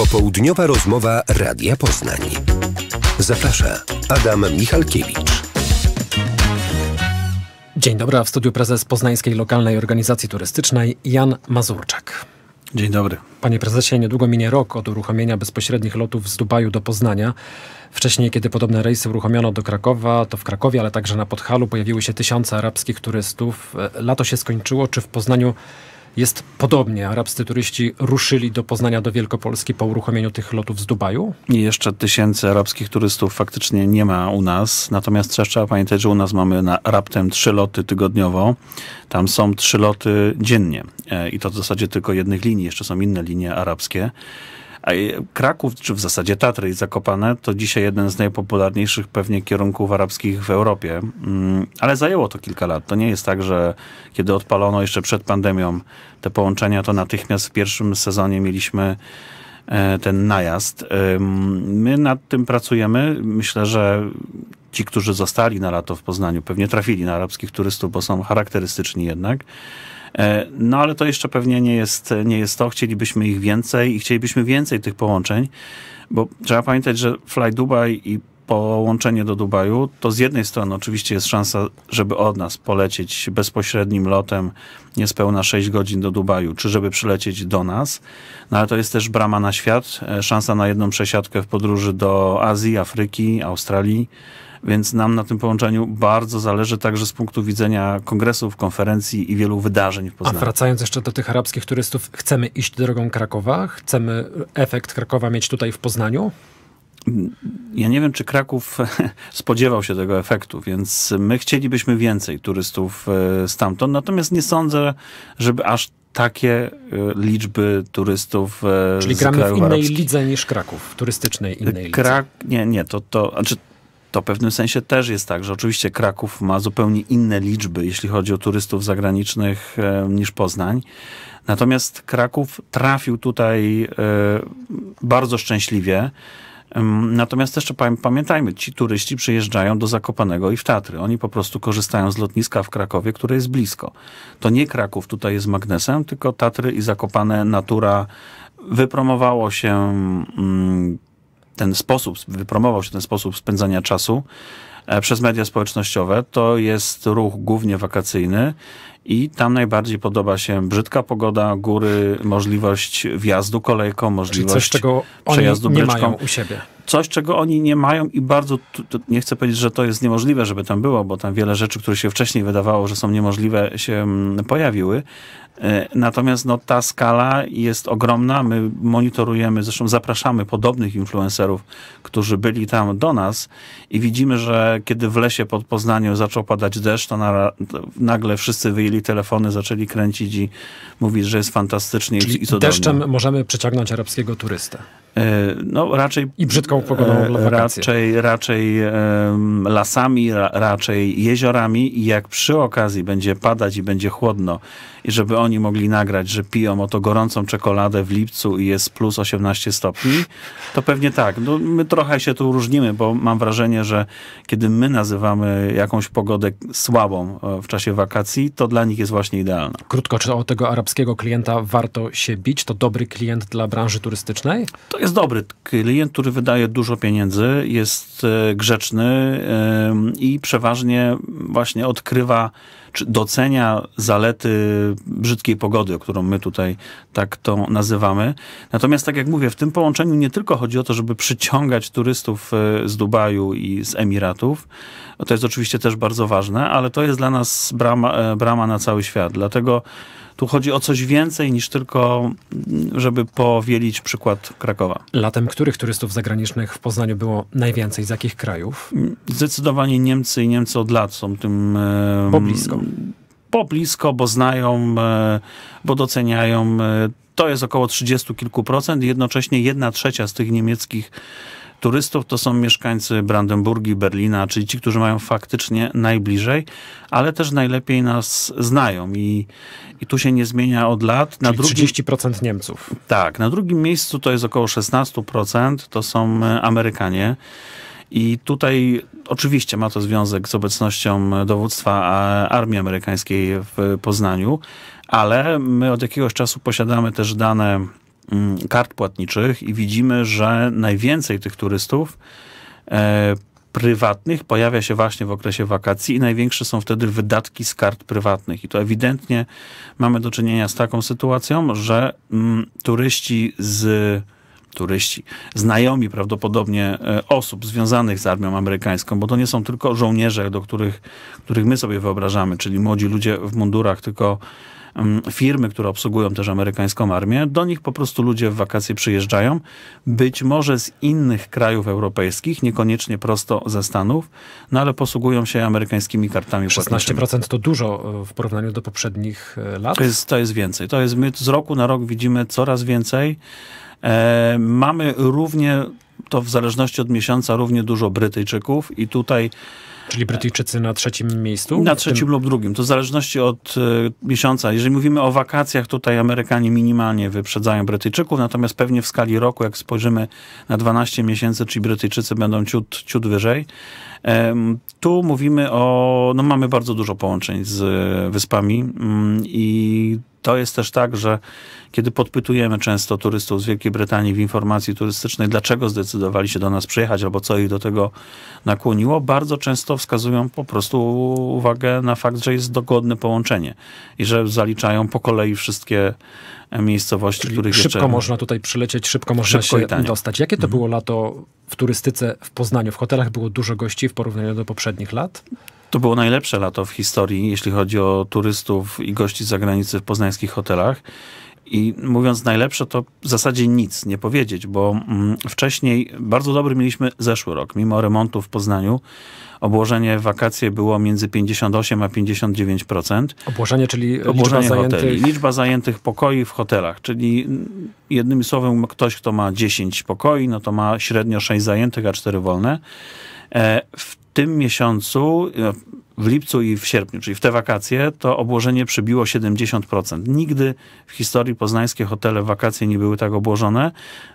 Popołudniowa rozmowa Radia Poznań. Zaprasza Adam Michalkiewicz. Dzień dobry, w studiu prezes Poznańskiej Lokalnej Organizacji Turystycznej Jan Mazurczak. Dzień dobry. Panie prezesie, niedługo minie rok od uruchomienia bezpośrednich lotów z Dubaju do Poznania. Wcześniej, kiedy podobne rejsy uruchomiono do Krakowa, to w Krakowie, ale także na Podhalu pojawiły się tysiące arabskich turystów. E, lato się skończyło. Czy w Poznaniu jest podobnie. Arabscy turyści ruszyli do Poznania, do Wielkopolski po uruchomieniu tych lotów z Dubaju. I jeszcze tysięcy arabskich turystów faktycznie nie ma u nas. Natomiast też trzeba pamiętać, że u nas mamy na, raptem trzy loty tygodniowo. Tam są trzy loty dziennie. E, I to w zasadzie tylko jednych linii. Jeszcze są inne linie arabskie. Kraków, czy w zasadzie Tatry i Zakopane, to dzisiaj jeden z najpopularniejszych pewnie kierunków arabskich w Europie. Mm, ale zajęło to kilka lat. To nie jest tak, że kiedy odpalono jeszcze przed pandemią te połączenia, to natychmiast w pierwszym sezonie mieliśmy e, ten najazd. My nad tym pracujemy. Myślę, że ci, którzy zostali na lato w Poznaniu, pewnie trafili na arabskich turystów, bo są charakterystyczni jednak. E, no ale to jeszcze pewnie nie jest, nie jest to. Chcielibyśmy ich więcej i chcielibyśmy więcej tych połączeń, bo trzeba pamiętać, że Fly Dubai i połączenie do Dubaju, to z jednej strony oczywiście jest szansa, żeby od nas polecieć bezpośrednim lotem niespełna 6 godzin do Dubaju, czy żeby przylecieć do nas, no ale to jest też brama na świat, e, szansa na jedną przesiadkę w podróży do Azji, Afryki, Australii, więc nam na tym połączeniu bardzo zależy także z punktu widzenia kongresów, konferencji i wielu wydarzeń w Poznaniu. A wracając jeszcze do tych arabskich turystów, chcemy iść drogą Krakowa? Chcemy efekt Krakowa mieć tutaj w Poznaniu? Ja nie wiem, czy Kraków spodziewał się tego efektu, więc my chcielibyśmy więcej turystów e, stamtąd, natomiast nie sądzę, żeby aż takie e, liczby turystów e, Czyli gramy w innej arabskich. lidze niż Kraków, turystycznej innej Krak lidze. Nie, nie, to, to znaczy to w pewnym sensie też jest tak, że oczywiście Kraków ma zupełnie inne liczby, jeśli chodzi o turystów zagranicznych e, niż Poznań. Natomiast Kraków trafił tutaj e, bardzo szczęśliwie. natomiast jeszcze pamiętajmy, ci turyści przyjeżdżają do Zakopanego i w Tatry. Oni po prostu korzystają z lotniska w Krakowie, które jest blisko. To nie Kraków tutaj jest magnesem, tylko Tatry i Zakopane natura wypromowało się mm, ten sposób, wypromował się ten sposób spędzania czasu e, przez media społecznościowe. To jest ruch głównie wakacyjny i tam najbardziej podoba się brzydka pogoda, góry, możliwość wjazdu kolejką, możliwość coś, przejazdu bryczką. u siebie coś, czego oni nie mają i bardzo, nie chcę powiedzieć, że to jest niemożliwe, żeby tam było, bo tam wiele rzeczy, które się wcześniej wydawało, że są niemożliwe, się mm, pojawiły. E, natomiast no, ta skala jest ogromna. My monitorujemy, zresztą zapraszamy podobnych influencerów, którzy byli tam do nas i widzimy, że kiedy w lesie pod Poznaniu zaczął padać deszcz, to na, nagle wszyscy wyjęli telefony, zaczęli kręcić i mówić, że jest fantastycznie Czyli i cudownie. deszczem możemy przyciągnąć arabskiego turystę. E, no, raczej, I brzydką pogodą dla e, wakacji. Raczej, raczej lasami, ra, raczej jeziorami i jak przy okazji będzie padać i będzie chłodno i żeby oni mogli nagrać, że piją oto gorącą czekoladę w lipcu i jest plus 18 stopni, to pewnie tak. No, my trochę się tu różnimy, bo mam wrażenie, że kiedy my nazywamy jakąś pogodę słabą e, w czasie wakacji, to dla nich jest właśnie idealna. Krótko, czy o tego arabskiego klienta warto się bić? To dobry klient dla branży turystycznej? To jest dobry klient, który wydaje dużo pieniędzy, jest e, grzeczny e, i przeważnie właśnie odkrywa czy docenia zalety brzydkiej pogody, którą my tutaj tak to nazywamy. Natomiast tak jak mówię, w tym połączeniu nie tylko chodzi o to, żeby przyciągać turystów e, z Dubaju i z Emiratów. To jest oczywiście też bardzo ważne, ale to jest dla nas brama, brama na cały świat. Dlatego tu chodzi o coś więcej niż tylko, żeby powielić przykład Krakowa. Latem których turystów zagranicznych w Poznaniu było najwięcej? Z jakich krajów? Zdecydowanie Niemcy i Niemcy od lat są tym... po blisko. Po blisko, bo znają, e, bo doceniają. E, to jest około 30 kilku procent. Jednocześnie jedna trzecia z tych niemieckich turystów to są mieszkańcy Brandenburgii, Berlina, czyli ci, którzy mają faktycznie najbliżej, ale też najlepiej nas znają i, i tu się nie zmienia od lat. Na czyli drugim, 30% Niemców. Tak, na drugim miejscu to jest około 16%, to są e, Amerykanie. I tutaj oczywiście ma to związek z obecnością dowództwa e, Armii Amerykańskiej w Poznaniu, ale my od jakiegoś czasu posiadamy też dane Mm, kart płatniczych i widzimy, że najwięcej tych turystów e, prywatnych pojawia się właśnie w okresie wakacji i największe są wtedy wydatki z kart prywatnych. I to ewidentnie mamy do czynienia z taką sytuacją, że mm, turyści z turyści, znajomi prawdopodobnie e, osób związanych z armią amerykańską, bo to nie są tylko żołnierze, do których, których my sobie wyobrażamy, czyli młodzi ludzie w mundurach, tylko mm, firmy, które obsługują też amerykańską armię, do nich po prostu ludzie w wakacje przyjeżdżają, być może z innych krajów europejskich, niekoniecznie prosto ze Stanów, no ale posługują się amerykańskimi kartami 16% płatniczymi. to dużo e, w porównaniu do poprzednich e, lat? To jest, to jest więcej. To jest, my z roku na rok widzimy coraz więcej E, mamy równie, to w zależności od miesiąca, równie dużo Brytyjczyków i tutaj Czyli Brytyjczycy na trzecim miejscu? Na trzecim tym... lub drugim. To w zależności od y, miesiąca. Jeżeli mówimy o wakacjach, tutaj Amerykanie minimalnie wyprzedzają Brytyjczyków, natomiast pewnie w skali roku, jak spojrzymy na 12 miesięcy, czyli Brytyjczycy będą ciut, ciut wyżej. Ym, e, tu mówimy o, no mamy bardzo dużo połączeń z y, wyspami mm, i to jest też tak, że kiedy podpytujemy często turystów z Wielkiej Brytanii w informacji turystycznej, dlaczego zdecydowali się do nas przyjechać albo co ich do tego nakłoniło, bardzo często wskazują po prostu uwagę na fakt, że jest dogodne połączenie i że zaliczają po kolei wszystkie miejscowości, Czyli których szybko jeszcze... można tutaj przylecieć, szybko można szybko się dostać. Jakie to mhm. było lato w turystyce w Poznaniu? W hotelach było dużo gości w porównaniu do poprzednich lat? To było najlepsze lato w historii, jeśli chodzi o turystów i gości z zagranicy w poznańskich hotelach. I mówiąc najlepsze, to w zasadzie nic nie powiedzieć, bo mm, wcześniej bardzo dobry mieliśmy zeszły rok. Mimo remontu w Poznaniu obłożenie wakacje było między 58 a 59%. Obłożenie, czyli obłożenie liczba hoteli. Zajętych... Liczba zajętych pokoi w hotelach, czyli mm, jednymi słowem ktoś, kto ma 10 pokoi, no to ma średnio 6 zajętych, a 4 wolne. E, w tym miesiącu, e, w lipcu i w sierpniu, czyli w te wakacje, to obłożenie przybiło 70%. Nigdy w historii poznańskie hotele wakacje nie były tak obłożone.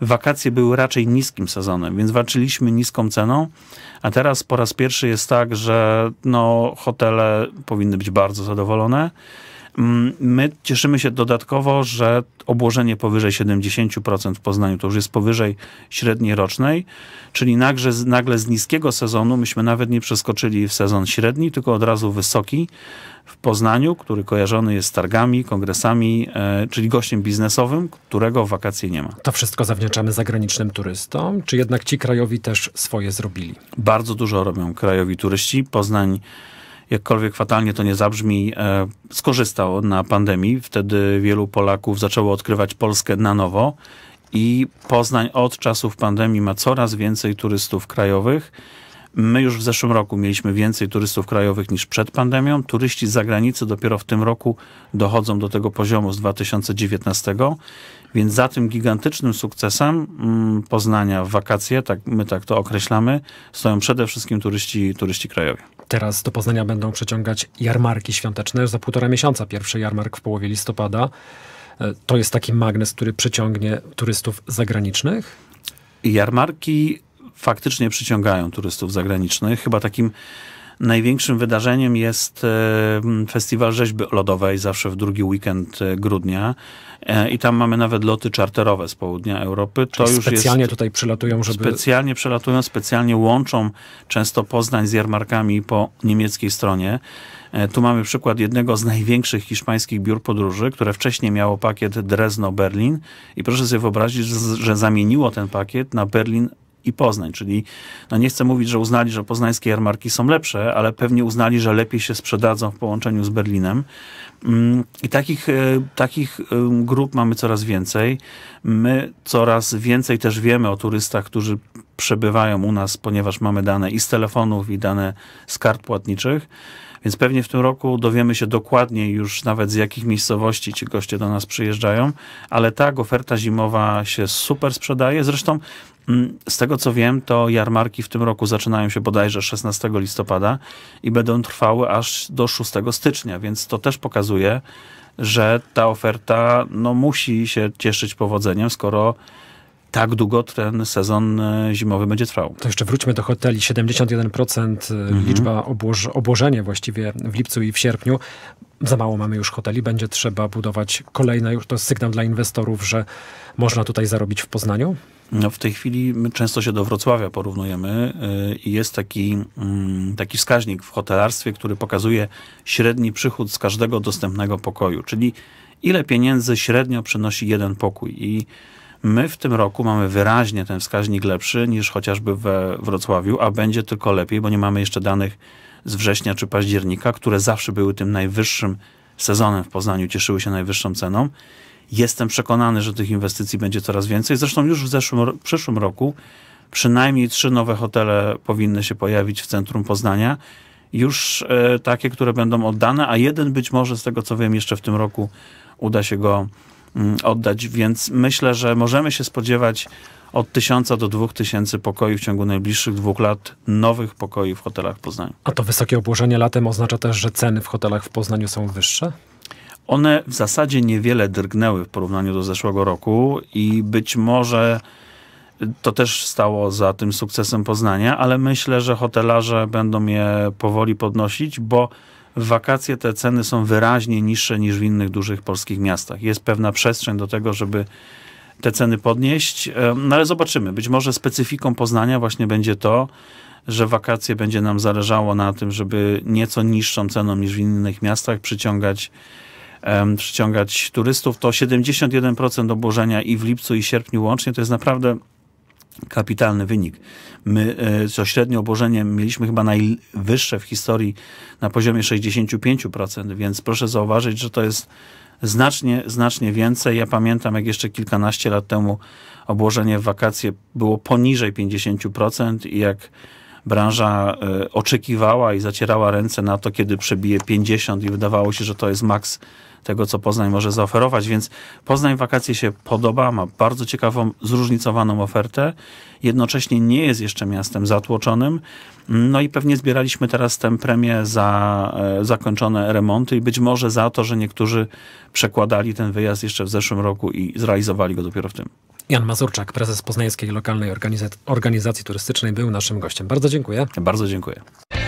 Wakacje były raczej niskim sezonem, więc walczyliśmy niską ceną, a teraz po raz pierwszy jest tak, że no, hotele powinny być bardzo zadowolone. Mm, my cieszymy się dodatkowo, że obłożenie powyżej 70% w Poznaniu to już jest powyżej średniej rocznej, czyli nagle, nagle z niskiego sezonu myśmy nawet nie przeskoczyli w sezon średni, tylko od razu wysoki w Poznaniu, który kojarzony jest z targami, kongresami, e, czyli gościem biznesowym, którego wakacje nie ma. To wszystko zawdzięczamy zagranicznym turystom, czy jednak ci krajowi też swoje zrobili? Bardzo dużo robią krajowi turyści. Poznań jakkolwiek fatalnie to nie zabrzmi, e, skorzystał na pandemii. Wtedy wielu Polaków zaczęło odkrywać Polskę na nowo i Poznań od czasów pandemii ma coraz więcej turystów krajowych. My już w zeszłym roku mieliśmy więcej turystów krajowych niż przed pandemią. Turyści z zagranicy dopiero w tym roku dochodzą do tego poziomu z 2019, więc za tym gigantycznym sukcesem mm, Poznania w wakacje, tak, my tak to określamy, stoją przede wszystkim turyści, turyści krajowi. Teraz do Poznania będą przeciągać jarmarki świąteczne. Już za półtora miesiąca pierwszy jarmark w połowie listopada. E, to jest taki magnes, który przyciągnie turystów zagranicznych? Jarmarki faktycznie przyciągają turystów zagranicznych. Chyba takim największym wydarzeniem jest e, Festiwal Rzeźby Lodowej, zawsze w drugi weekend e, grudnia. E, I tam mamy nawet loty czarterowe z południa Europy. To już specjalnie jest, tutaj przylatują, żeby... Specjalnie przylatują, specjalnie łączą często Poznań z jarmarkami po niemieckiej stronie. Tu mamy przykład jednego z największych hiszpańskich biur podróży, które wcześniej miało pakiet Drezno-Berlin i proszę sobie wyobrazić, że zamieniło ten pakiet na Berlin i Poznań. Czyli no nie chcę mówić, że uznali, że poznańskie jarmarki są lepsze, ale pewnie uznali, że lepiej się sprzedadzą w połączeniu z Berlinem. Mm, I takich, e, takich e, grup mamy coraz więcej. My coraz więcej też wiemy o turystach, którzy przebywają u nas, ponieważ mamy dane i z telefonów, i dane z kart płatniczych. Więc pewnie w tym roku dowiemy się dokładnie już nawet z jakich miejscowości ci goście do nas przyjeżdżają, ale tak, oferta zimowa się super sprzedaje. Zresztą Mm, z tego co wiem, to jarmarki w tym roku zaczynają się bodajże 16 listopada i będą trwały aż do 6 stycznia, więc to też pokazuje, że ta oferta no, musi się cieszyć powodzeniem, skoro tak długo ten sezon e, zimowy będzie trwał. To jeszcze wróćmy do hoteli. 71% e, mhm. liczba obłoż, obłożenie właściwie w lipcu i w sierpniu. Za mało mamy już hoteli, będzie trzeba budować kolejne. Już to jest sygnał dla inwestorów, że można tutaj zarobić w Poznaniu? No w tej chwili my często się do Wrocławia porównujemy e, i jest taki, mm, taki wskaźnik w hotelarstwie, który pokazuje średni przychód z każdego dostępnego pokoju, czyli ile pieniędzy średnio przynosi jeden pokój. I My w tym roku mamy wyraźnie ten wskaźnik lepszy niż chociażby we Wrocławiu, a będzie tylko lepiej, bo nie mamy jeszcze danych z września czy października, które zawsze były tym najwyższym sezonem w Poznaniu, cieszyły się najwyższą ceną. Jestem przekonany, że tych inwestycji będzie coraz więcej. Zresztą już w zeszłym, w przyszłym roku przynajmniej trzy nowe hotele powinny się pojawić w centrum Poznania. Już e, takie, które będą oddane, a jeden być może, z tego co wiem, jeszcze w tym roku uda się go Mm, oddać, więc myślę, że możemy się spodziewać od tysiąca do dwóch tysięcy pokoi w ciągu najbliższych dwóch lat, nowych pokoi w hotelach w Poznaniu. A to wysokie obłożenie latem oznacza też, że ceny w hotelach w Poznaniu są wyższe? One w zasadzie niewiele drgnęły w porównaniu do zeszłego roku i być może to też stało za tym sukcesem Poznania, ale myślę, że hotelarze będą je powoli podnosić, bo w wakacje te ceny są wyraźnie niższe niż w innych dużych polskich miastach. Jest pewna przestrzeń do tego, żeby te ceny podnieść, e, no ale zobaczymy. Być może specyfiką Poznania właśnie będzie to, że wakacje będzie nam zależało na tym, żeby nieco niższą ceną niż w innych miastach przyciągać um, przyciągać turystów. To 71% obłożenia i w lipcu i sierpniu łącznie to jest naprawdę kapitalny wynik. My e, co średnio obłożenie mieliśmy chyba najwyższe w historii na poziomie 65%, więc proszę zauważyć, że to jest znacznie, znacznie więcej. Ja pamiętam, jak jeszcze kilkanaście lat temu obłożenie w wakacje było poniżej 50% i jak branża e, oczekiwała i zacierała ręce na to, kiedy przebije 50 i wydawało się, że to jest maks tego, co Poznań może zaoferować, więc Poznań wakacje się podoba, ma bardzo ciekawą, zróżnicowaną ofertę, jednocześnie nie jest jeszcze miastem zatłoczonym, no i pewnie zbieraliśmy teraz tę premię za e, zakończone remonty i być może za to, że niektórzy przekładali ten wyjazd jeszcze w zeszłym roku i zrealizowali go dopiero w tym. Jan Mazurczak, prezes poznańskiej lokalnej organizacji turystycznej, był naszym gościem. Bardzo dziękuję. Bardzo dziękuję.